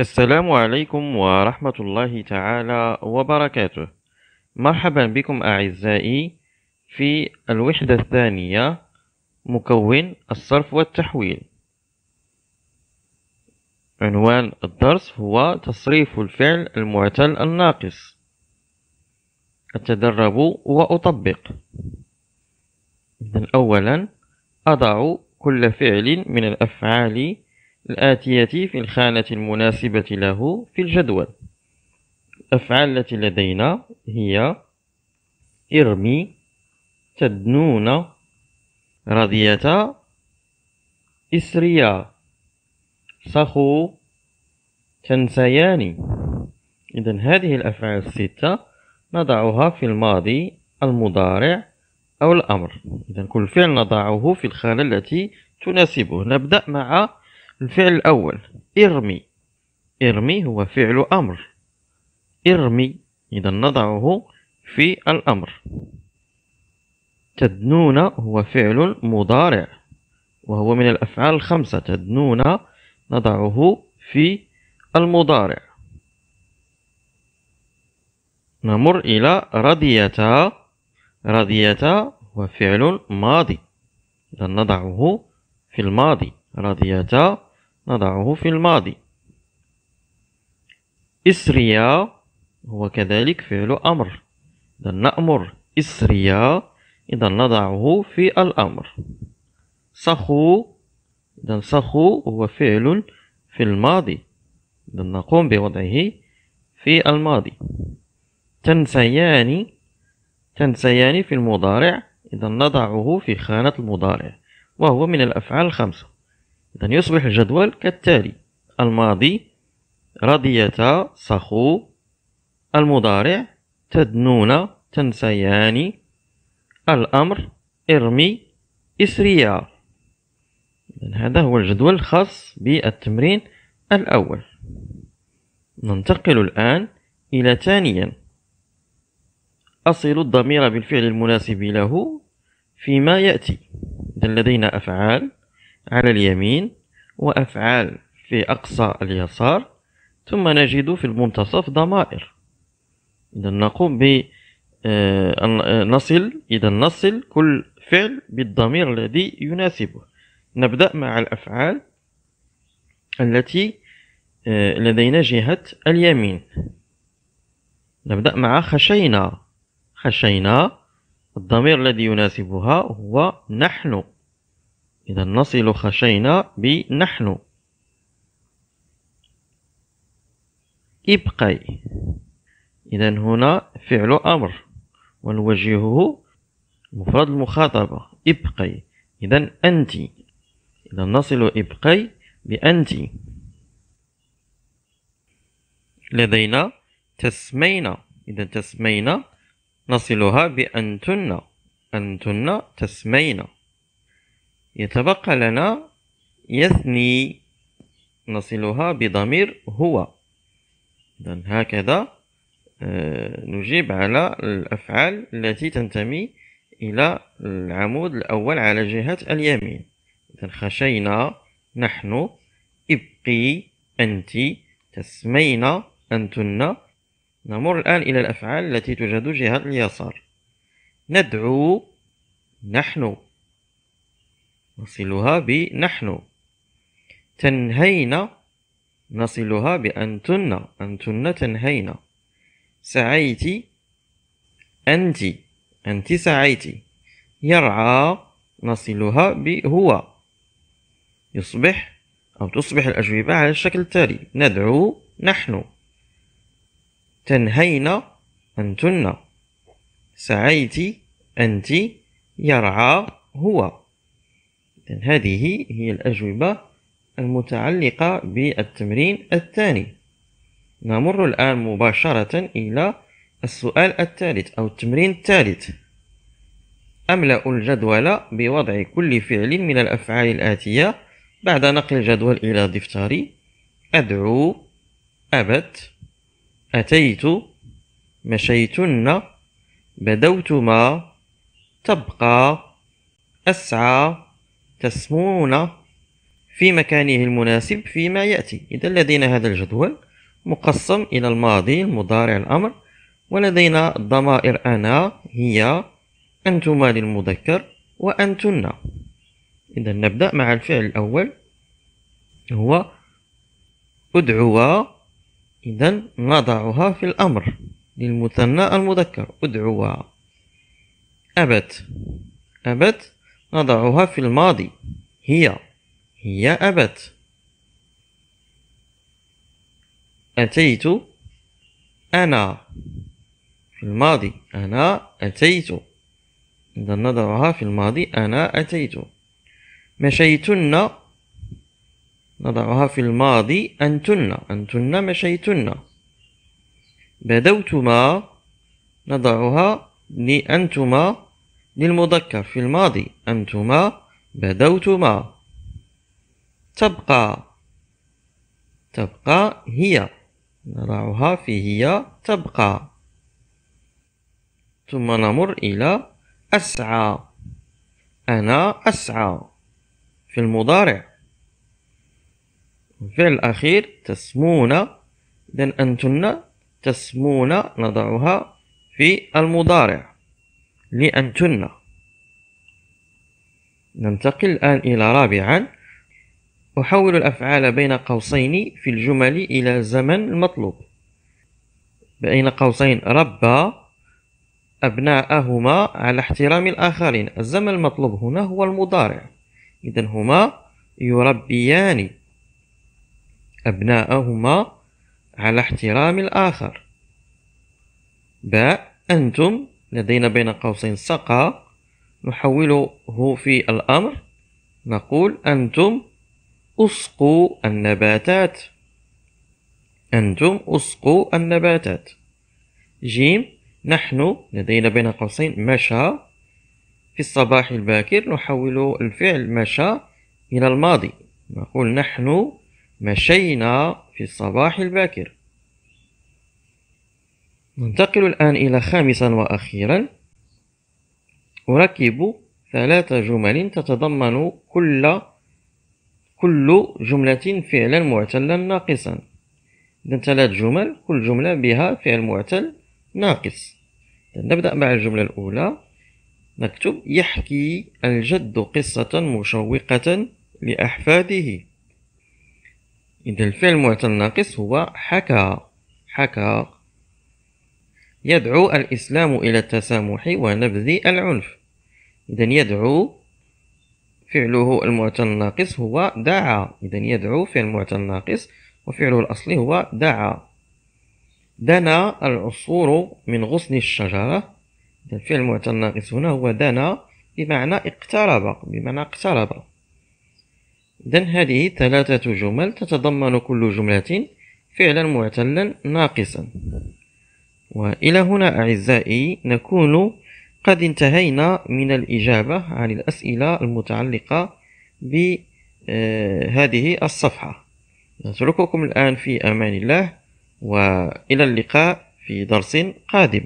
السلام عليكم ورحمة الله تعالى وبركاته مرحبا بكم أعزائي في الوحدة الثانية مكون الصرف والتحويل عنوان الدرس هو تصريف الفعل المعتل الناقص أتدرب وأطبق إذن أولا أضع كل فعل من الأفعال الآتية في الخانة المناسبة له في الجدول الأفعال التي لدينا هي ارمي تدنون رضية إسريا سخو تنسيان إذا هذه الأفعال الستة نضعها في الماضي المضارع أو الأمر إذا كل فعل نضعه في الخانة التي تناسبه نبدأ مع الفعل الأول ارمي ارمي هو فعل أمر ارمي إذا نضعه في الأمر تدنون هو فعل مضارع وهو من الأفعال الخمسة تدنون نضعه في المضارع نمر إلى رضيتا رضيتا هو فعل ماضي إذا نضعه في الماضي رضيتا نضعه في الماضي إسريا هو كذلك فعل أمر إذا نأمر إسريا إذا نضعه في الأمر سخو إذا سخو هو فعل في الماضي إذا نقوم بوضعه في الماضي تنسيان تنسيان في المضارع إذا نضعه في خانة المضارع وهو من الأفعال الخمسة إذا يصبح الجدول كالتالي الماضي رضيتا سخو المضارع تدنون تنسيان الأمر ارمي إسريا هذا هو الجدول الخاص بالتمرين الأول ننتقل الآن إلى ثانيا أصل الضمير بالفعل المناسب له فيما يأتي إذا لدينا أفعال على اليمين وأفعال في أقصى اليسار ثم نجد في المنتصف ضمائر إذا نقوم ب آه، آه، نصل إذا نصل كل فعل بالضمير الذي يناسبه نبدأ مع الأفعال التي آه، لدينا جهة اليمين نبدأ مع خشينا خشينا الضمير الذي يناسبها هو نحن إذا نصل خشينا بنحن ابقي إذا هنا فعل أمر ونوجهه مفرد المخاطبة ابقي إذا أنت إذا نصل ابقي بأنت لدينا تسمينا إذا تسمينا نصلها بأنتن أنتن تسمينا يتبقى لنا يثني نصلها بضمير هو إذن هكذا آه، نجيب على الأفعال التي تنتمي إلى العمود الأول على جهة اليمين إذن خشينا نحن ابقي أنت تسمينا أنتن نمر الآن إلى الأفعال التي توجد جهة اليسار ندعو نحن نصلها بنحن تنهينا نصلها بأنتن أنتن تنهينا سعيت أنت أنت سعيت يرعى نصلها بهو يصبح أو تصبح الأجوبة على الشكل التالي ندعو نحن تنهينا أنتن سعيت أنت يرعى هو هذه هي الأجوبة المتعلقة بالتمرين الثاني نمر الآن مباشرة إلى السؤال الثالث أو التمرين الثالث أملأ الجدول بوضع كل فعل من الأفعال الآتية بعد نقل الجدول إلى دفتري أدعو أبت أتيت مشيتن بدوتما تبقى أسعى تسمون في مكانه المناسب فيما يأتي إذا لدينا هذا الجدول مقسم إلى الماضي المضارع الأمر ولدينا الضمائر أنا هي أنتما للمذكر وأنتن إذا نبدأ مع الفعل الأول هو أدعو إذا نضعها في الأمر للمثنى المذكر أدعو أبت أبت نضعها في الماضي هي هي أبت أتيت أنا في الماضي أنا أتيت إذا نضعها في الماضي أنا أتيت مشيتن نضعها في الماضي أنتن أنتن مشيتن بدوتما نضعها لأنتما للمذكر في الماضي أنتما بدوتما تبقى تبقى هي نضعها في هي تبقى ثم نمر إلى أسعى أنا أسعى في المضارع في الأخير تسمون إذا أنتن تسمون نضعها في المضارع لأنتن ننتقل الآن إلى رابعا أحول الأفعال بين قوسين في الجمل إلى زمن المطلوب بين قوسين ربى أبناءهما على احترام الآخرين الزمن المطلوب هنا هو المضارع إذا هما يربيان أبناءهما على احترام الآخر باء أنتم لدينا بين قوسين سقى نحوله في الأمر نقول أنتم أسقوا النباتات أنتم أسقوا النباتات جيم نحن لدينا بين قوسين مشى في الصباح الباكر نحول الفعل مشى إلى الماضي نقول نحن مشينا في الصباح الباكر ننتقل الآن إلى خامسا وأخيرا أركب ثلاث جمل تتضمن كل كل جملة فعلا معتلا ناقصا إذا ثلاث جمل كل جملة بها فعل معتل ناقص نبدأ مع الجملة الأولى نكتب يحكي الجد قصة مشوقة لأحفاده إذا الفعل معتل ناقص هو حكى حكى يدعو الإسلام إلى التسامح ونبذ العنف إذا يدعو فعله المعتل الناقص هو دعا إذا يدعو فعل المعتل الناقص وفعله الأصلي هو دعا دنا العصفور من غصن الشجرة إذا الفعل المعتل الناقص هنا هو دنا بمعنى اقترب بمعنى اقترب إذا هذه ثلاثة جمل تتضمن كل جملة فعلا معتلا ناقصا وإلى هنا أعزائي نكون قد انتهينا من الإجابة عن الأسئلة المتعلقة بهذه الصفحة نترككم الآن في أمان الله وإلى اللقاء في درس قادم